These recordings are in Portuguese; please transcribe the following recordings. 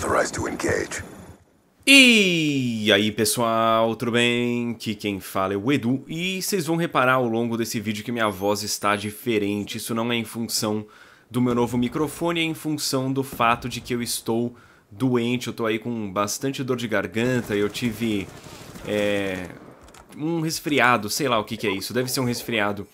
Authorized to engage. E aí pessoal, tudo bem? Que quem fala é o Edu e vocês vão reparar ao longo desse vídeo que minha voz está diferente. Isso não é em função do meu novo microfone, é em função do fato de que eu estou doente. Eu estou aí com bastante dor de garganta. Eu tive é, um resfriado, sei lá o que, que é isso. Deve ser um resfriado.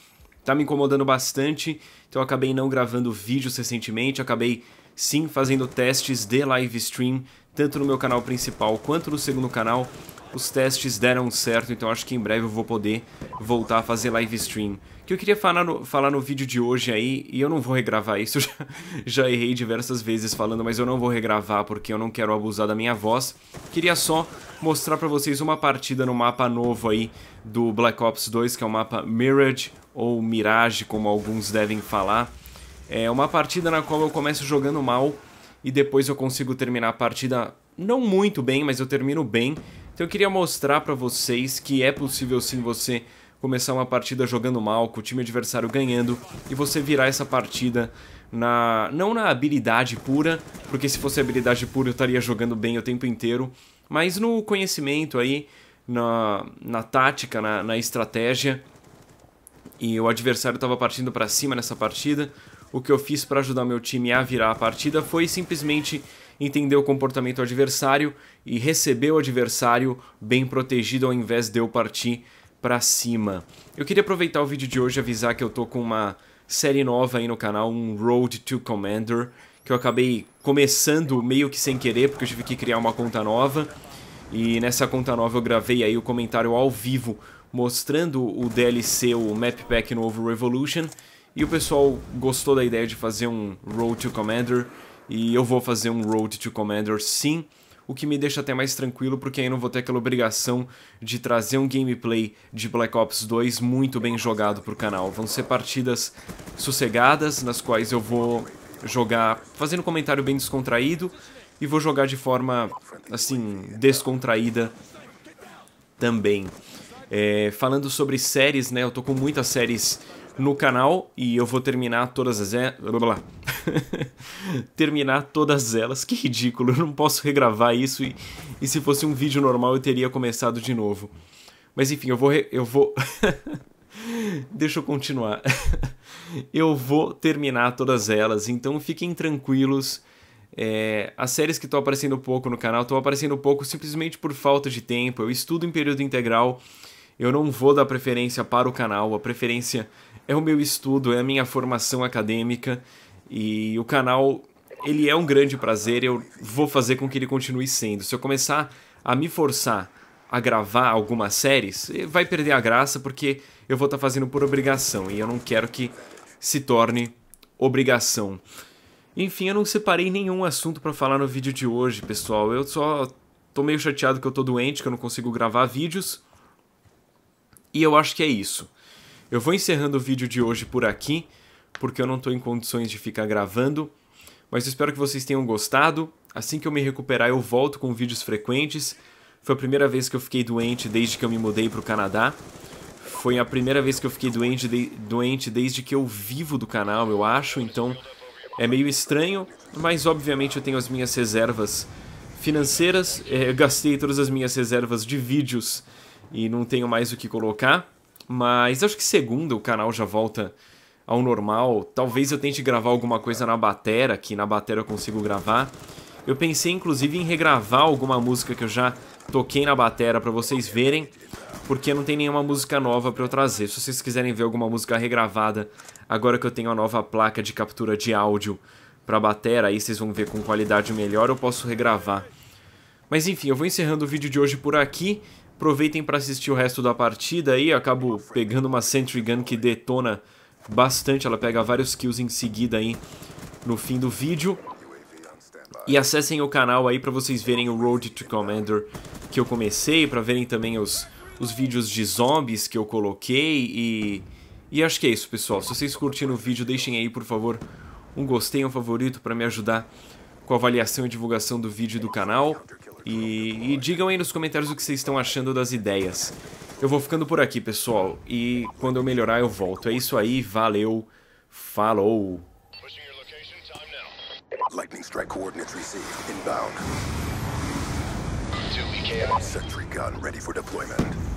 Tá me incomodando bastante, então eu acabei não gravando vídeos recentemente. Acabei sim fazendo testes de live stream, tanto no meu canal principal quanto no segundo canal. Os testes deram certo, então acho que em breve eu vou poder voltar a fazer live stream. O que eu queria falar no, falar no vídeo de hoje aí, e eu não vou regravar isso, eu já, já errei diversas vezes falando, mas eu não vou regravar porque eu não quero abusar da minha voz. Queria só mostrar para vocês uma partida no mapa novo aí do Black Ops 2, que é o mapa Mirage, ou Mirage, como alguns devem falar. É uma partida na qual eu começo jogando mal e depois eu consigo terminar a partida não muito bem, mas eu termino bem. Então eu queria mostrar para vocês que é possível sim você começar uma partida jogando mal, com o time adversário ganhando e você virar essa partida na não na habilidade pura, porque se fosse habilidade pura eu estaria jogando bem o tempo inteiro, mas no conhecimento aí, na, na tática, na, na estratégia. E o adversário estava partindo para cima nessa partida, o que eu fiz para ajudar meu time a virar a partida foi simplesmente entender o comportamento adversário e receber o adversário bem protegido ao invés de eu partir para cima. Eu queria aproveitar o vídeo de hoje e avisar que eu tô com uma série nova aí no canal, um Road to Commander, que eu acabei começando meio que sem querer, porque eu tive que criar uma conta nova. E nessa conta nova eu gravei aí o comentário ao vivo mostrando o DLC, o Map Pack novo Revolution, e o pessoal gostou da ideia de fazer um Road to Commander, e eu vou fazer um Road to Commander sim, o que me deixa até mais tranquilo, porque aí não vou ter aquela obrigação de trazer um gameplay de Black Ops 2 muito bem jogado pro canal. Vão ser partidas sossegadas, nas quais eu vou jogar fazendo comentário bem descontraído, e vou jogar de forma, assim, descontraída também. É, falando sobre séries, né, eu tô com muitas séries no canal e eu vou terminar todas as blá, blá, terminar todas elas. Que ridículo, eu não posso regravar isso e, e se fosse um vídeo normal eu teria começado de novo. Mas enfim, eu vou re... eu vou Deixa eu continuar. eu vou terminar todas elas, então fiquem tranquilos. É, as séries que estão aparecendo pouco no canal estão aparecendo pouco simplesmente por falta de tempo. Eu estudo em período integral eu não vou dar preferência para o canal, a preferência é o meu estudo, é a minha formação acadêmica e o canal ele é um grande prazer, eu vou fazer com que ele continue sendo. Se eu começar a me forçar a gravar algumas séries, eh, vai perder a graça porque eu vou estar tá fazendo por obrigação e eu não quero que se torne obrigação. Enfim, eu não separei nenhum assunto para falar no vídeo de hoje, pessoal. Eu só tô meio chateado que eu tô doente, que eu não consigo gravar vídeos. E eu acho que é isso. Eu vou encerrando o vídeo de hoje por aqui, porque eu não estou em condições de ficar gravando, mas espero que vocês tenham gostado. Assim que eu me recuperar, eu volto com vídeos frequentes. Foi a primeira vez que eu fiquei doente desde que eu me mudei para o Canadá. Foi a primeira vez que eu fiquei doente, de... doente desde que eu vivo do canal, eu acho, então é meio estranho, mas obviamente eu tenho as minhas reservas financeiras, é, eu gastei todas as minhas reservas de vídeos e não tenho mais o que colocar. Mas acho que segunda o canal já volta ao normal. Talvez eu tente gravar alguma coisa na batera, que na batera eu consigo gravar. Eu pensei inclusive em regravar alguma música que eu já toquei na batera para vocês verem, porque não tem nenhuma música nova para eu trazer. Se vocês quiserem ver alguma música regravada, agora que eu tenho a nova placa de captura de áudio para batera, aí vocês vão ver com qualidade melhor, eu posso regravar. Mas enfim, eu vou encerrando o vídeo de hoje por aqui. Aproveitem para assistir o resto da partida aí. Eu acabo pegando uma Sentry Gun que detona bastante. Ela pega vários kills em seguida aí no fim do vídeo. E acessem o canal aí para vocês verem o Road to Commander que eu comecei, para verem também os, os vídeos de zombies que eu coloquei e... E acho que é isso, pessoal. Se vocês curtiram o vídeo, deixem aí, por favor, um gostei, um favorito para me ajudar com a avaliação e divulgação do vídeo e do canal. E, e digam aí nos comentários o que vocês estão achando das ideias. Eu vou ficando por aqui, pessoal. E quando eu melhorar, eu volto. É isso aí, valeu, falou! Lightning strike coordinates received. Inbound. Two Sentry gun ready for deployment.